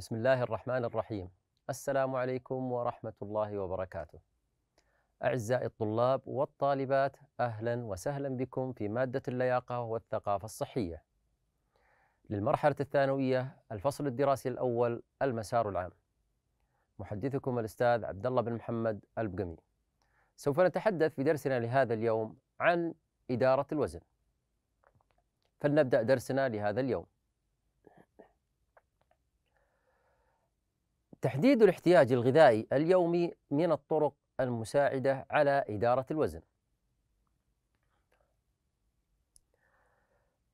بسم الله الرحمن الرحيم السلام عليكم ورحمة الله وبركاته أعزائي الطلاب والطالبات أهلا وسهلا بكم في مادة اللياقة والثقافة الصحية للمرحلة الثانوية الفصل الدراسي الأول المسار العام محدثكم الأستاذ عبد الله بن محمد البقمي سوف نتحدث في درسنا لهذا اليوم عن إدارة الوزن فلنبدأ درسنا لهذا اليوم تحديد الاحتياج الغذائي اليومي من الطرق المساعدة على إدارة الوزن.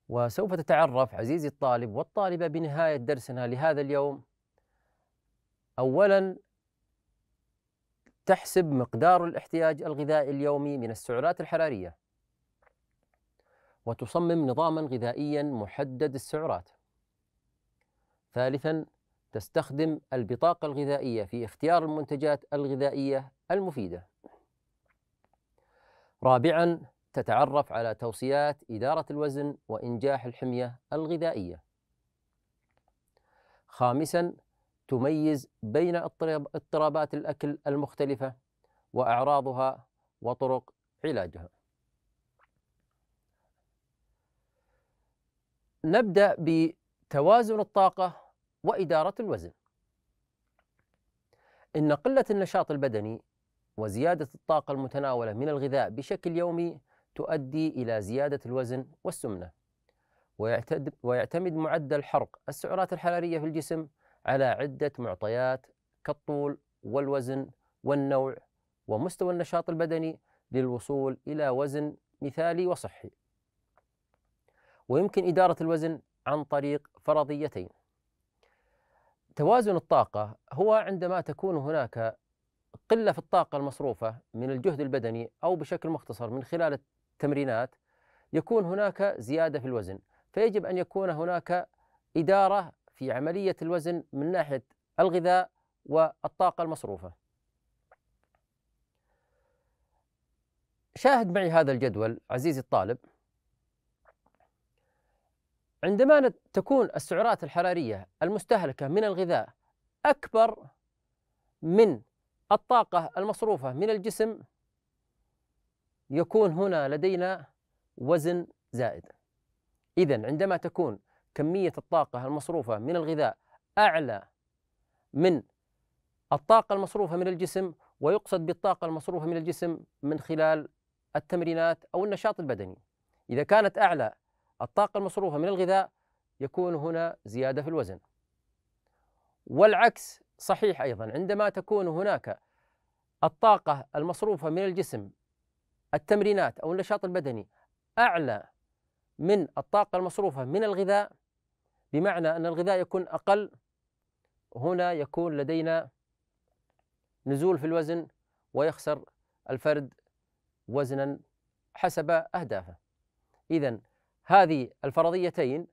وسوف تتعرف عزيزي الطالب والطالبة بنهاية درسنا لهذا اليوم أولا تحسب مقدار الاحتياج الغذائي اليومي من السعرات الحرارية وتصمم نظاما غذائيا محدد السعرات ثالثا تستخدم البطاقة الغذائية في اختيار المنتجات الغذائية المفيدة. رابعاً تتعرف على توصيات إدارة الوزن وإنجاح الحمية الغذائية. خامساً تميز بين اضطرابات الأكل المختلفة وأعراضها وطرق علاجها. نبدأ بتوازن الطاقة وإدارة الوزن إن قلة النشاط البدني وزيادة الطاقة المتناولة من الغذاء بشكل يومي تؤدي إلى زيادة الوزن والسمنة ويعتمد معدل حرق السعرات الحرارية في الجسم على عدة معطيات كالطول والوزن والنوع ومستوى النشاط البدني للوصول إلى وزن مثالي وصحي ويمكن إدارة الوزن عن طريق فرضيتين توازن الطاقة هو عندما تكون هناك قلة في الطاقة المصروفة من الجهد البدني أو بشكل مختصر من خلال التمرينات يكون هناك زيادة في الوزن فيجب أن يكون هناك إدارة في عملية الوزن من ناحية الغذاء والطاقة المصروفة شاهد معي هذا الجدول عزيزي الطالب عندما تكون السعرات الحرارية المستهلكة من الغذاء أكبر من الطاقة المصروفة من الجسم يكون هنا لدينا وزن زائد إذا عندما تكون كمية الطاقة المصروفة من الغذاء أعلى من الطاقة المصروفة من الجسم ويقصد بالطاقة المصروفة من الجسم من خلال التمرينات أو النشاط البدني إذا كانت أعلى الطاقة المصروفة من الغذاء يكون هنا زيادة في الوزن والعكس صحيح أيضا عندما تكون هناك الطاقة المصروفة من الجسم التمرينات أو النشاط البدني أعلى من الطاقة المصروفة من الغذاء بمعنى أن الغذاء يكون أقل هنا يكون لدينا نزول في الوزن ويخسر الفرد وزنا حسب أهدافه إذا هذه الفرضيتين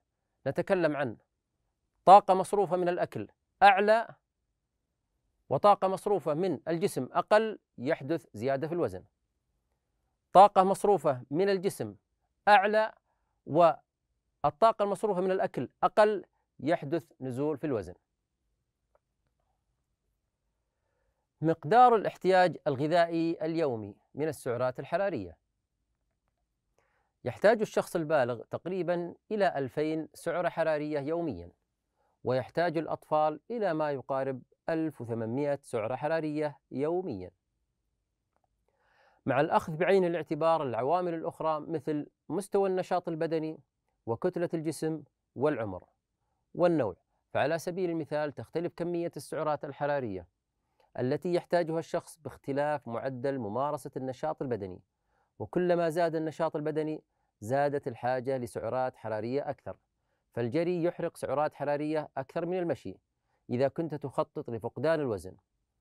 نتكلم عن طاقة مصروفة من الأكل أعلى وطاقة مصروفة من الجسم أقل يحدث زيادة في الوزن طاقة مصروفة من الجسم أعلى والطاقة المصروفة من الأكل أقل يحدث نزول في الوزن مقدار الاحتياج الغذائي اليومي من السعرات الحرارية يحتاج الشخص البالغ تقريبا إلى 2000 سعرة حرارية يوميا ويحتاج الأطفال إلى ما يقارب 1800 سعرة حرارية يوميا مع الأخذ بعين الاعتبار العوامل الأخرى مثل مستوى النشاط البدني وكتلة الجسم والعمر والنوع فعلى سبيل المثال تختلف كمية السعرات الحرارية التي يحتاجها الشخص باختلاف معدل ممارسة النشاط البدني وكلما زاد النشاط البدني زادت الحاجة لسعرات حرارية أكثر فالجري يحرق سعرات حرارية أكثر من المشي إذا كنت تخطط لفقدان الوزن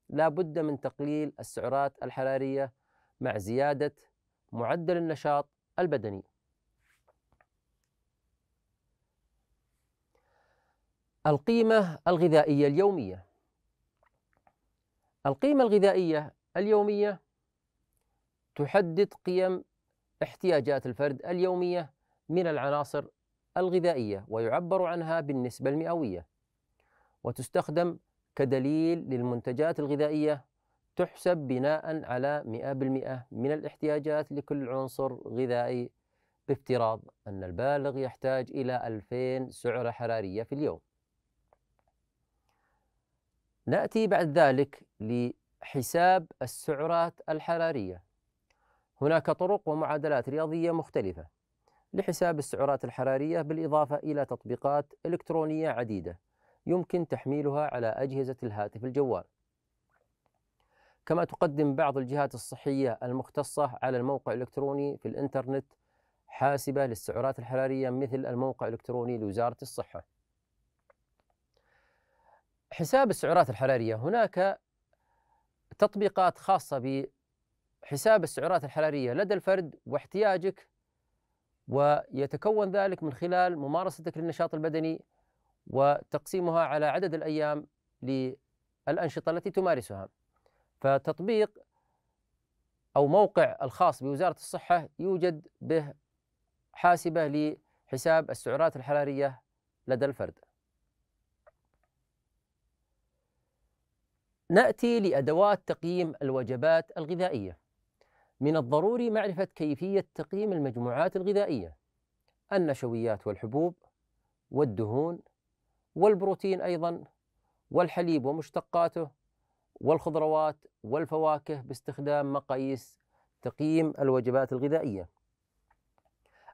لا بد من تقليل السعرات الحرارية مع زيادة معدل النشاط البدني القيمة الغذائية اليومية القيمة الغذائية اليومية تحدد قيم احتياجات الفرد اليومية من العناصر الغذائية ويعبر عنها بالنسبة المئوية وتستخدم كدليل للمنتجات الغذائية تحسب بناء على 100% من الاحتياجات لكل عنصر غذائي بافتراض أن البالغ يحتاج إلى 2000 سعرة حرارية في اليوم نأتي بعد ذلك لحساب السعرات الحرارية هناك طرق ومعادلات رياضية مختلفة لحساب السعرات الحرارية بالإضافة إلى تطبيقات إلكترونية عديدة يمكن تحميلها على أجهزة الهاتف الجوال كما تقدم بعض الجهات الصحية المختصة على الموقع الإلكتروني في الإنترنت حاسبة للسعرات الحرارية مثل الموقع الإلكتروني لوزارة الصحة حساب السعرات الحرارية هناك تطبيقات خاصة حساب السعرات الحرارية لدى الفرد واحتياجك ويتكون ذلك من خلال ممارستك للنشاط البدني وتقسيمها على عدد الأيام للأنشطة التي تمارسها فتطبيق أو موقع الخاص بوزارة الصحة يوجد به حاسبة لحساب السعرات الحرارية لدى الفرد ناتي لادوات تقييم الوجبات الغذائيه من الضروري معرفة كيفية تقييم المجموعات الغذائية النشويات والحبوب والدهون والبروتين أيضا والحليب ومشتقاته والخضروات والفواكه باستخدام مقاييس تقييم الوجبات الغذائية.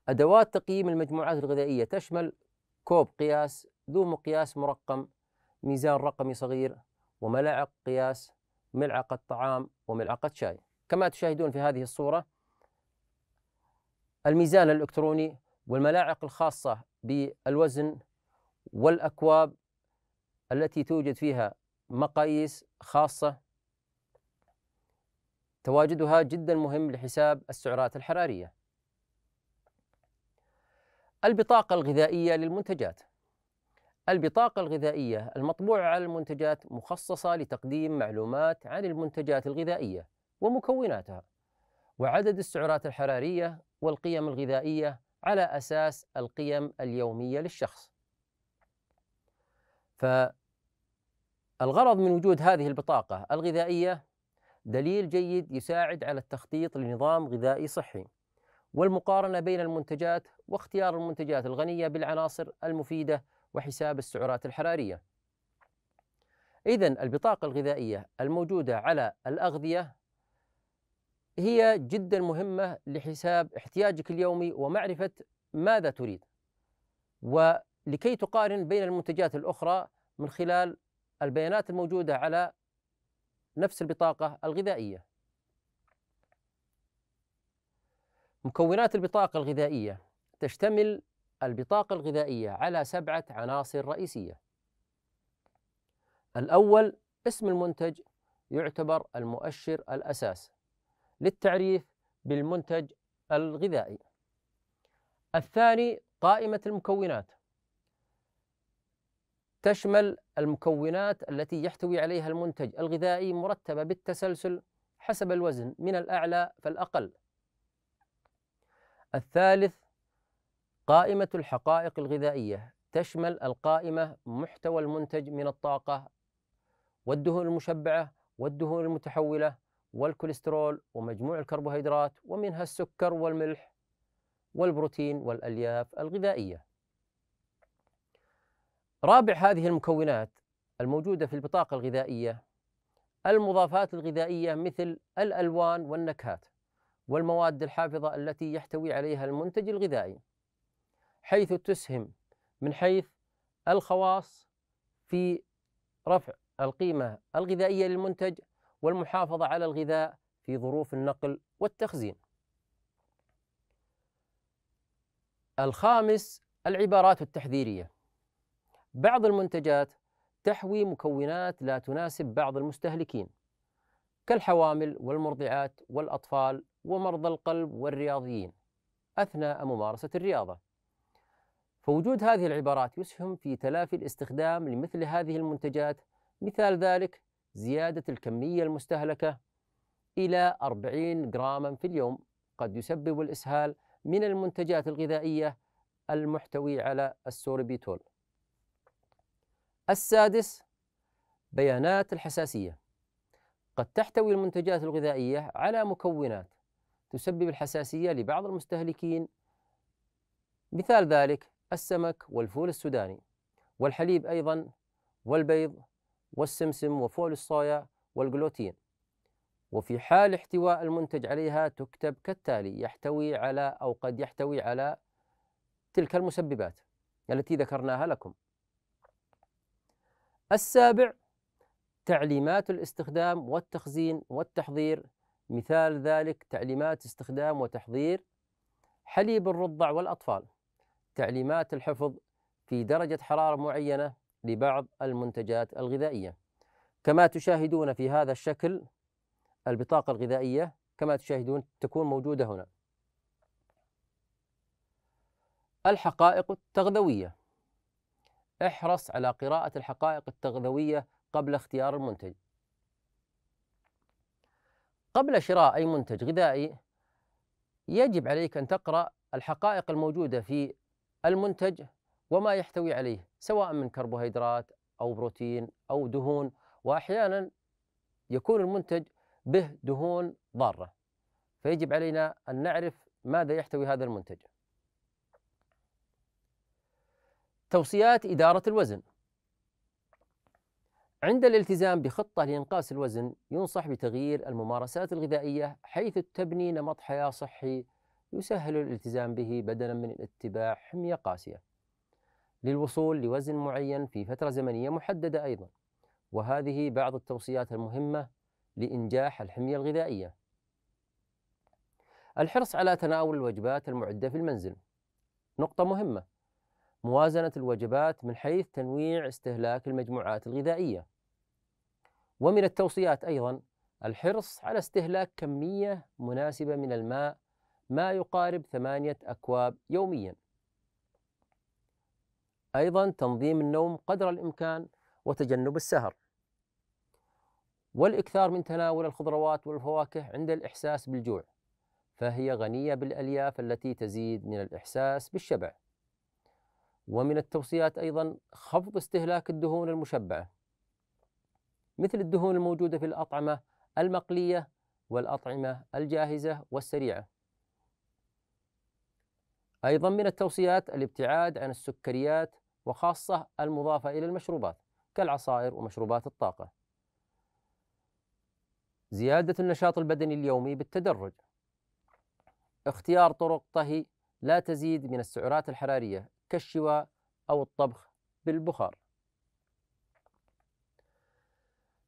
أدوات تقييم المجموعات الغذائية تشمل كوب قياس ذو مقياس مرقم ميزان رقمي صغير وملاعق قياس ملعقة طعام وملعقة شاي. كما تشاهدون في هذه الصورة الميزان الإلكتروني والملاعق الخاصة بالوزن والأكواب التي توجد فيها مقاييس خاصة تواجدها جدا مهم لحساب السعرات الحرارية البطاقة الغذائية للمنتجات البطاقة الغذائية المطبوعة على المنتجات مخصصة لتقديم معلومات عن المنتجات الغذائية ومكوناتها وعدد السعرات الحراريه والقيم الغذائيه على اساس القيم اليوميه للشخص. فالغرض من وجود هذه البطاقه الغذائيه دليل جيد يساعد على التخطيط لنظام غذائي صحي والمقارنه بين المنتجات واختيار المنتجات الغنيه بالعناصر المفيده وحساب السعرات الحراريه. إذا البطاقة الغذائية الموجودة على الأغذية هي جدا مهمة لحساب احتياجك اليومي ومعرفة ماذا تريد ولكي تقارن بين المنتجات الأخرى من خلال البيانات الموجودة على نفس البطاقة الغذائية مكونات البطاقة الغذائية تشتمل البطاقة الغذائية على سبعة عناصر رئيسية الأول اسم المنتج يعتبر المؤشر الأساس للتعريف بالمنتج الغذائي. الثاني قائمة المكونات تشمل المكونات التي يحتوي عليها المنتج الغذائي مرتبة بالتسلسل حسب الوزن من الأعلى فالأقل. الثالث قائمة الحقائق الغذائية تشمل القائمة محتوى المنتج من الطاقة والدهون المشبعة والدهون المتحولة والكوليسترول ومجموع الكربوهيدرات ومنها السكر والملح والبروتين والألياف الغذائية رابع هذه المكونات الموجودة في البطاقة الغذائية المضافات الغذائية مثل الألوان والنكهات والمواد الحافظة التي يحتوي عليها المنتج الغذائي حيث تسهم من حيث الخواص في رفع القيمة الغذائية للمنتج والمحافظة على الغذاء في ظروف النقل والتخزين. الخامس العبارات التحذيرية. بعض المنتجات تحوي مكونات لا تناسب بعض المستهلكين كالحوامل والمرضعات والأطفال ومرضى القلب والرياضيين أثناء ممارسة الرياضة. فوجود هذه العبارات يسهم في تلافي الاستخدام لمثل هذه المنتجات مثال ذلك زيادة الكمية المستهلكة إلى 40 جراما في اليوم قد يسبب الإسهال من المنتجات الغذائية المحتوي على السوربيتول السادس بيانات الحساسية قد تحتوي المنتجات الغذائية على مكونات تسبب الحساسية لبعض المستهلكين مثال ذلك السمك والفول السوداني والحليب أيضا والبيض والسمسم وفول الصويا والجلوتين وفي حال احتواء المنتج عليها تكتب كالتالي يحتوي على أو قد يحتوي على تلك المسببات التي ذكرناها لكم السابع تعليمات الاستخدام والتخزين والتحضير مثال ذلك تعليمات استخدام وتحضير حليب الرضع والأطفال تعليمات الحفظ في درجة حرارة معينة لبعض المنتجات الغذائية كما تشاهدون في هذا الشكل البطاقة الغذائية كما تشاهدون تكون موجودة هنا الحقائق التغذوية احرص على قراءة الحقائق التغذوية قبل اختيار المنتج قبل شراء أي منتج غذائي يجب عليك أن تقرأ الحقائق الموجودة في المنتج وما يحتوي عليه سواء من كربوهيدرات أو بروتين أو دهون وأحيانا يكون المنتج به دهون ضارة فيجب علينا أن نعرف ماذا يحتوي هذا المنتج توصيات إدارة الوزن عند الالتزام بخطة لإنقاص الوزن ينصح بتغيير الممارسات الغذائية حيث تبني نمط حياة صحي يسهل الالتزام به بدلا من اتباع حمية قاسية للوصول لوزن معين في فترة زمنية محددة أيضا وهذه بعض التوصيات المهمة لإنجاح الحمية الغذائية الحرص على تناول الوجبات المعدة في المنزل نقطة مهمة موازنة الوجبات من حيث تنويع استهلاك المجموعات الغذائية ومن التوصيات أيضا الحرص على استهلاك كمية مناسبة من الماء ما يقارب ثمانية أكواب يومياً أيضا تنظيم النوم قدر الإمكان وتجنب السهر والإكثار من تناول الخضروات والفواكه عند الإحساس بالجوع فهي غنية بالألياف التي تزيد من الإحساس بالشبع ومن التوصيات أيضا خفض استهلاك الدهون المشبعة مثل الدهون الموجودة في الأطعمة المقلية والأطعمة الجاهزة والسريعة أيضا من التوصيات الابتعاد عن السكريات وخاصة المضافة إلى المشروبات كالعصائر ومشروبات الطاقة. زيادة النشاط البدني اليومي بالتدرج. اختيار طرق طهي لا تزيد من السعرات الحرارية كالشواء أو الطبخ بالبخار.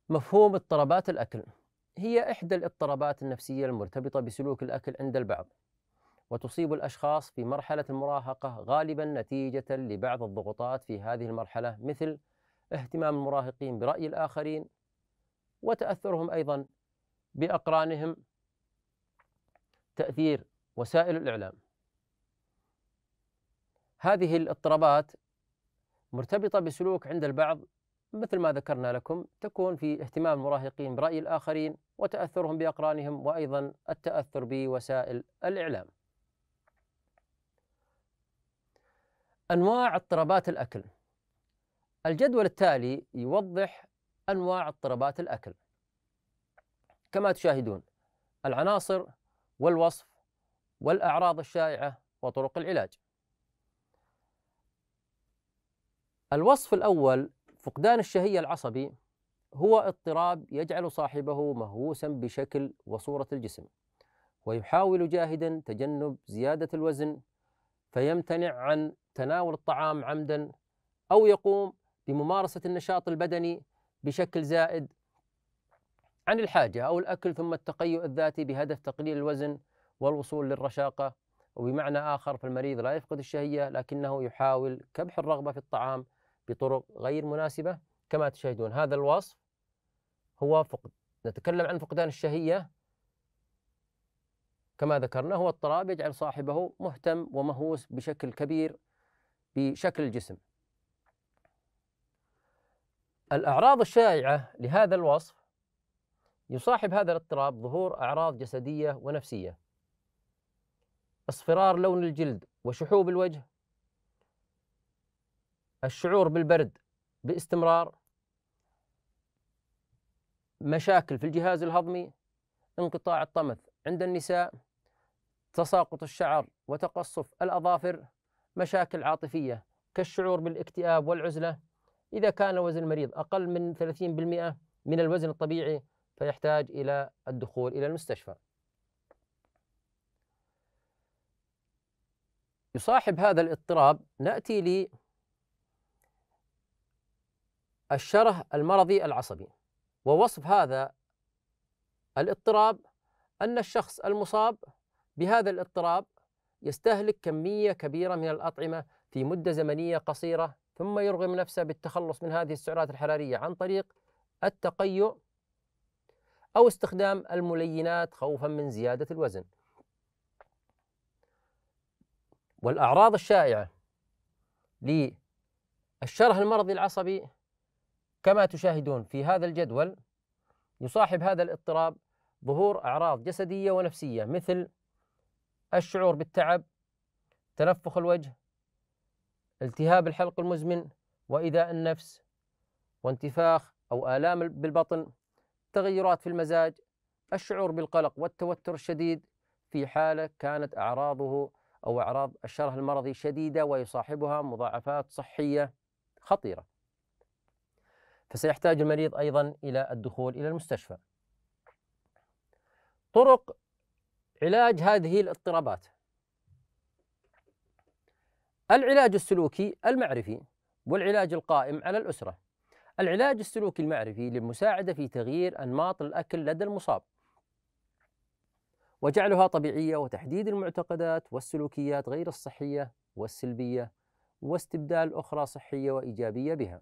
مفهوم اضطرابات الأكل هي إحدى الاضطرابات النفسية المرتبطة بسلوك الأكل عند البعض وتصيب الأشخاص في مرحلة المراهقة غالبا نتيجة لبعض الضغوطات في هذه المرحلة مثل اهتمام المراهقين برأي الآخرين وتأثرهم أيضا بأقرانهم تأثير وسائل الإعلام هذه الاضطرابات مرتبطة بسلوك عند البعض مثل ما ذكرنا لكم تكون في اهتمام المراهقين برأي الآخرين وتأثرهم بأقرانهم وأيضا التأثر بوسائل الإعلام أنواع اضطرابات الأكل الجدول التالي يوضح أنواع اضطرابات الأكل كما تشاهدون العناصر والوصف والأعراض الشائعة وطرق العلاج الوصف الأول فقدان الشهية العصبي هو اضطراب يجعل صاحبه مهووسا بشكل وصورة الجسم ويحاول جاهدا تجنب زيادة الوزن فيمتنع عن تناول الطعام عمدا أو يقوم بممارسة النشاط البدني بشكل زائد عن الحاجة أو الأكل ثم التقيؤ الذاتي بهدف تقليل الوزن والوصول للرشاقة وبمعنى آخر فالمريض لا يفقد الشهية لكنه يحاول كبح الرغبة في الطعام بطرق غير مناسبة كما تشاهدون هذا الوصف هو فقد نتكلم عن فقدان الشهية كما ذكرنا هو اضطراب يجعل صاحبه مهتم ومهووس بشكل كبير بشكل الجسم الأعراض الشائعة لهذا الوصف يصاحب هذا الاضطراب ظهور أعراض جسدية ونفسية اصفرار لون الجلد وشحوب الوجه الشعور بالبرد باستمرار مشاكل في الجهاز الهضمي انقطاع الطمث عند النساء تساقط الشعر وتقصف الأظافر مشاكل عاطفية كالشعور بالاكتئاب والعزلة إذا كان وزن المريض أقل من 30% من الوزن الطبيعي فيحتاج إلى الدخول إلى المستشفى يصاحب هذا الاضطراب نأتي لي الشره المرضي العصبي ووصف هذا الاضطراب أن الشخص المصاب بهذا الاضطراب يستهلك كمية كبيرة من الأطعمة في مدة زمنية قصيرة ثم يرغم نفسه بالتخلص من هذه السعرات الحرارية عن طريق التقيؤ أو استخدام الملينات خوفا من زيادة الوزن والأعراض الشائعة للشرح المرضي العصبي كما تشاهدون في هذا الجدول يصاحب هذا الاضطراب ظهور أعراض جسدية ونفسية مثل الشعور بالتعب تنفخ الوجه التهاب الحلق المزمن وإيذاء النفس وانتفاخ أو آلام بالبطن تغيرات في المزاج الشعور بالقلق والتوتر الشديد في حالة كانت أعراضه أو أعراض الشره المرضي شديدة ويصاحبها مضاعفات صحية خطيرة فسيحتاج المريض أيضا إلى الدخول إلى المستشفى طرق علاج هذه الاضطرابات العلاج السلوكي المعرفي والعلاج القائم على الأسرة العلاج السلوكي المعرفي للمساعدة في تغيير أنماط الأكل لدى المصاب وجعلها طبيعية وتحديد المعتقدات والسلوكيات غير الصحية والسلبية واستبدال أخرى صحية وإيجابية بها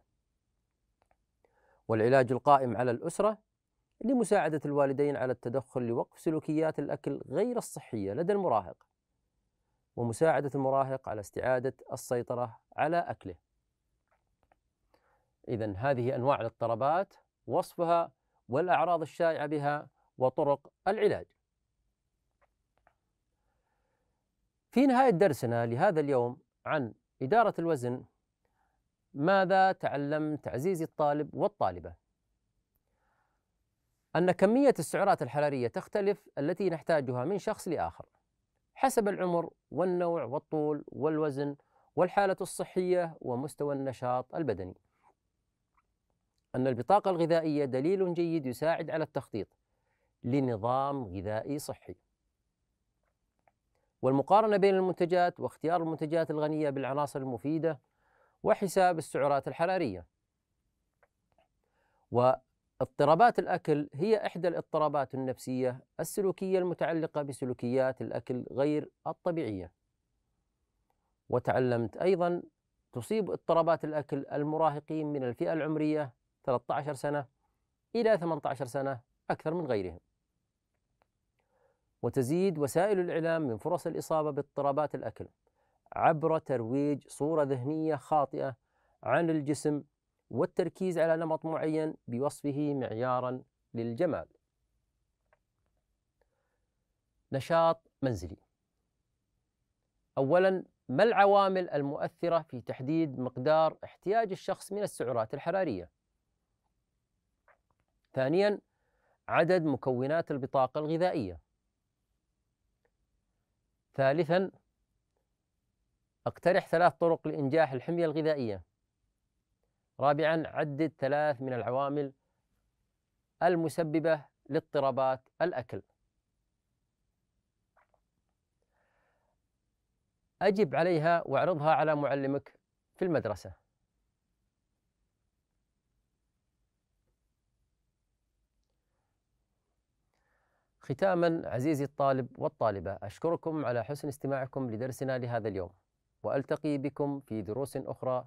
والعلاج القائم على الأسرة لمساعدة الوالدين على التدخل لوقف سلوكيات الأكل غير الصحية لدى المراهق ومساعدة المراهق على استعادة السيطرة على أكله إذا هذه أنواع الاضطرابات وصفها والأعراض الشائعة بها وطرق العلاج في نهاية درسنا لهذا اليوم عن إدارة الوزن ماذا تعلمت عزيزي الطالب والطالبة أن كمية السعرات الحرارية تختلف التي نحتاجها من شخص لآخر حسب العمر والنوع والطول والوزن والحالة الصحية ومستوى النشاط البدني. أن البطاقة الغذائية دليل جيد يساعد على التخطيط لنظام غذائي صحي. والمقارنة بين المنتجات واختيار المنتجات الغنية بالعناصر المفيدة وحساب السعرات الحرارية. و اضطرابات الأكل هي إحدى الاضطرابات النفسية السلوكية المتعلقة بسلوكيات الأكل غير الطبيعية وتعلمت أيضا تصيب اضطرابات الأكل المراهقين من الفئة العمرية 13 سنة إلى 18 سنة أكثر من غيرهم وتزيد وسائل الإعلام من فرص الإصابة باضطرابات الأكل عبر ترويج صورة ذهنية خاطئة عن الجسم والتركيز على نمط معين بوصفه معيارا للجمال نشاط منزلي اولا ما العوامل المؤثره في تحديد مقدار احتياج الشخص من السعرات الحراريه ثانيا عدد مكونات البطاقه الغذائيه ثالثا اقترح ثلاث طرق لانجاح الحميه الغذائيه رابعا عدد ثلاث من العوامل المسببة لاضطرابات الأكل أجب عليها واعرضها على معلمك في المدرسة ختاما عزيزي الطالب والطالبة أشكركم على حسن استماعكم لدرسنا لهذا اليوم وألتقي بكم في دروس أخرى